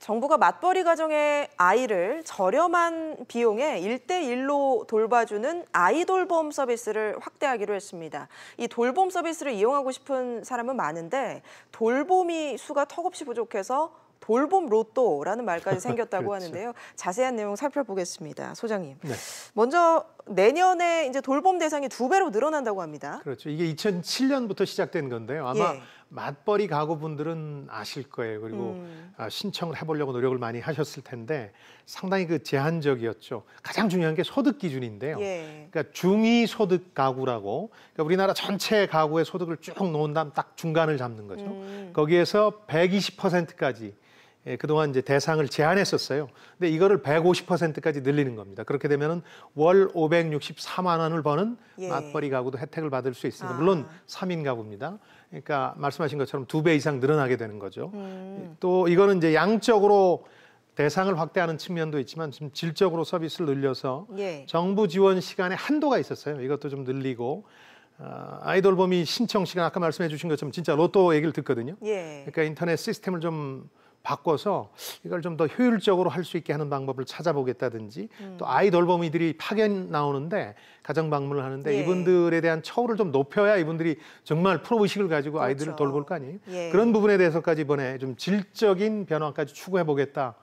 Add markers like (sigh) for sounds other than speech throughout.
정부가 맞벌이 가정의 아이를 저렴한 비용에 일대일로 돌봐주는 아이돌봄 서비스를 확대하기로 했습니다. 이 돌봄 서비스를 이용하고 싶은 사람은 많은데 돌봄이 수가 턱없이 부족해서 돌봄 로또라는 말까지 생겼다고 (laughs) 그렇죠. 하는데요. 자세한 내용 살펴보겠습니다. 소장님. 네. 먼저 내년에 이제 돌봄 대상이 두 배로 늘어난다고 합니다. 그렇죠. 이게 2007년부터 시작된 건데요. 아마 예. 맞벌이 가구분들은 아실 거예요. 그리고 음. 아, 신청을 해보려고 노력을 많이 하셨을 텐데 상당히 그 제한적이었죠. 가장 중요한 게 소득 기준인데요. 예. 그러니까 중위 소득 가구라고 그러니까 우리나라 전체 가구의 소득을 쭉 놓은 다음 딱 중간을 잡는 거죠. 음. 거기에서 120%까지 예, 그동안 이제 대상을 제한했었어요. 근데 이거를 150%까지 늘리는 겁니다. 그렇게 되면월 564만 원을 버는 예. 맞벌이 가구도 혜택을 받을 수 있습니다. 아. 물론 3인 가구입니다. 그러니까 말씀하신 것처럼 두 배 이상 늘어나게 되는 거죠. 음. 또 이거는 이제 양적으로 대상을 확대하는 측면도 있지만 지금 질적으로 서비스를 늘려서 예. 정부 지원 시간에 한도가 있었어요. 이것도 좀 늘리고 어, 아이돌 범위 신청 시간 아까 말씀해 주신 것처럼 진짜 로또 얘기를 듣거든요. 예. 그러니까 인터넷 시스템을 좀 바꿔서 이걸 좀 더 효율적으로 할 수 있게 하는 방법을 찾아보겠다든지 음. 또 아이돌 보미들이 파견 나오는데 가정 방문을 하는데 예. 이분들에 대한 처우를 좀 높여야 이분들이 정말 프로의식을 가지고 그렇죠. 아이들을 돌볼 거 아니에요. 예. 그런 부분에 대해서까지 이번에 좀 질적인 변화까지 추구해 보겠다.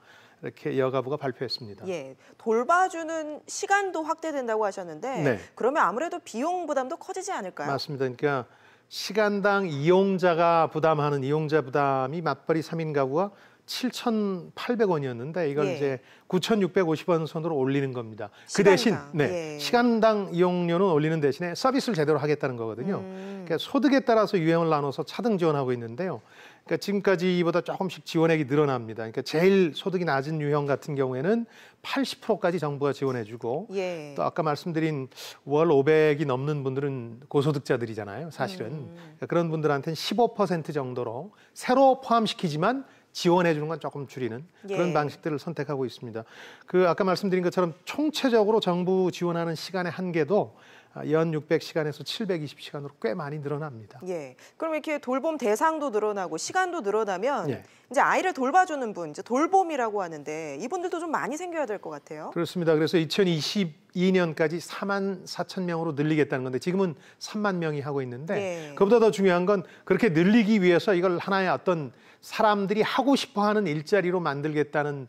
이렇게 여가부가 발표했습니다. 예, 돌봐주는 시간도 확대된다고 하셨는데 네. 그러면 아무래도 비용 부담도 커지지 않을까요? 맞습니다. 그러니까 시간당 이용자가 부담하는 이용자 부담이 맞벌이 3인 가구가 7,800원이었는데 이걸 예. 이제 9,650원 선으로 올리는 겁니다. 그 시간당. 그 대신 네, 예. 시간당 이용료는 올리는 대신에 서비스를 제대로 하겠다는 거거든요. 음. 그러니까 소득에 따라서 유형을 나눠서 차등 지원하고 있는데요. 그러니까 지금까지 보다 조금씩 지원액이 늘어납니다. 그러니까 제일 소득이 낮은 유형 같은 경우에는 80%까지 정부가 지원해주고 예. 또 아까 말씀드린 월 500이 넘는 분들은 고소득자들이잖아요. 사실은 음. 그러니까 그런 분들한테는 15% 정도로 새로 포함시키지만 지원해 주는 건 조금 줄이는 예. 그런 예. 방식들을 선택하고 있습니다. 그 아까 말씀드린 것처럼 총체적으로 정부 지원하는 시간의 한계도 아, 연 600시간에서 720시간으로 꽤 많이 늘어납니다. 예. 그럼 이렇게 돌봄 대상도 늘어나고 시간도 늘어나면 예. 이제 아이를 돌봐주는 분, 이제 돌봄이라고 하는데 이분들도 좀 많이 생겨야 될 것 같아요. 그렇습니다. 그래서 2022년까지 4만 4천 명으로 늘리겠다는 건데 지금은 3만 명이 하고 있는데 예. 그보다 더 중요한 건 그렇게 늘리기 위해서 이걸 하나의 어떤 사람들이 하고 싶어하는 일자리로 만들겠다는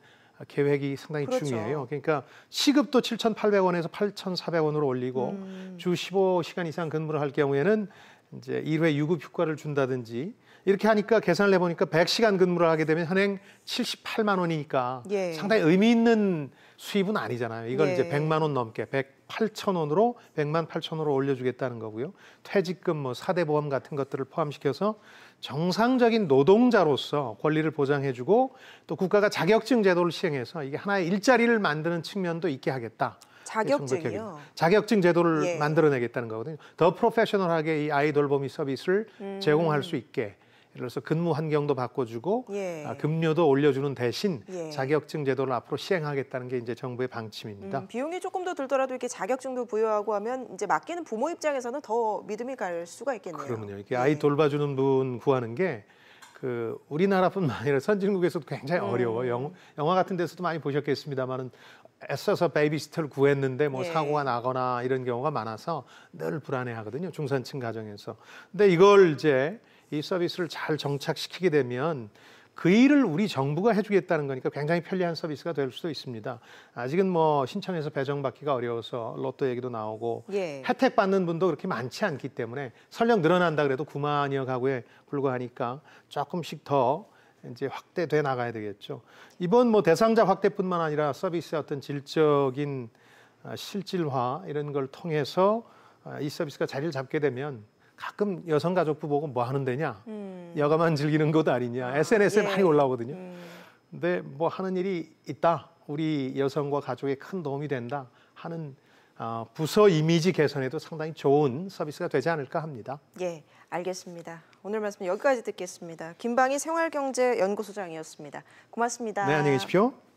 계획이 상당히 그렇죠. 중요해요. 그러니까 시급도 7,800원에서 8,400원으로 올리고 음. 주 15시간 이상 근무를 할 경우에는 이제 일회 유급 휴가를 준다든지 이렇게 하니까 계산을 해보니까 100시간 근무를 하게 되면 현행 78만 원이니까 예. 상당히 의미 있는 수입은 아니잖아요. 이걸 예. 이제 100만 원 넘게 100 8천 원으로 100만 8천 원으로 올려주겠다는 거고요. 퇴직금, 뭐 사대보험 같은 것들을 포함시켜서 정상적인 노동자로서 권리를 보장해주고 또 국가가 자격증 제도를 시행해서 이게 하나의 일자리를 만드는 측면도 있게 하겠다. 자격증이요. 자격증 제도를 예. 만들어내겠다는 거거든요. 더 프로페셔널하게 이 아이돌 범위 서비스를 음. 제공할 수 있게 예를 들어서 근무 환경도 바꿔주고 예. 아, 급료도 올려주는 대신 예. 자격증 제도를 앞으로 시행하겠다는 게 이제 정부의 방침입니다. 음, 비용이 조금 더 들더라도 이렇게 자격증도 부여하고 하면 이제 맡기는 부모 입장에서는 더 믿음이 갈 수가 있겠네요. 그럼요. 이게 아이 예. 돌봐주는 분 구하는 게. 그 우리나라뿐만 (laughs) 아니라 선진국에서도 굉장히 음. 어려워. 영, 영화 같은 데서도 많이 보셨겠습니다만은 애써서 베이비시터를 구했는데 뭐 예. 사고가 나거나 이런 경우가 많아서 늘 불안해하거든요 중산층 가정에서 근데 이걸 이제 이 서비스를 잘 정착시키게 되면 그 일을 우리 정부가 해주겠다는 거니까 굉장히 편리한 서비스가 될 수도 있습니다. 아직은 뭐 신청해서 배정받기가 어려워서 로또 얘기도 나오고 예. 혜택 받는 분도 그렇게 많지 않기 때문에 설령 늘어난다 그래도 9만여 가구에 불과하니까 조금씩 더 이제 확대돼 나가야 되겠죠. 이번 뭐 대상자 확대뿐만 아니라 서비스의 어떤 질적인 아, 실질화 이런 걸 통해서 아, 이 서비스가 자리를 잡게 되면 가끔 여성가족부 보고 뭐 하는 데냐, 음. 여가만 즐기는 것도 아니냐, 아, SNS에 예. 많이 올라오거든요. 음. 근데 뭐 하는 일이 있다, 우리 여성과 가족에 큰 도움이 된다 하는 어, 부서 이미지 개선에도 상당히 좋은 서비스가 되지 않을까 합니다. 예, 알겠습니다. 오늘 말씀 여기까지 듣겠습니다. 김방희 생활경제연구소장이었습니다. 고맙습니다. 네, 안녕히 계십시오.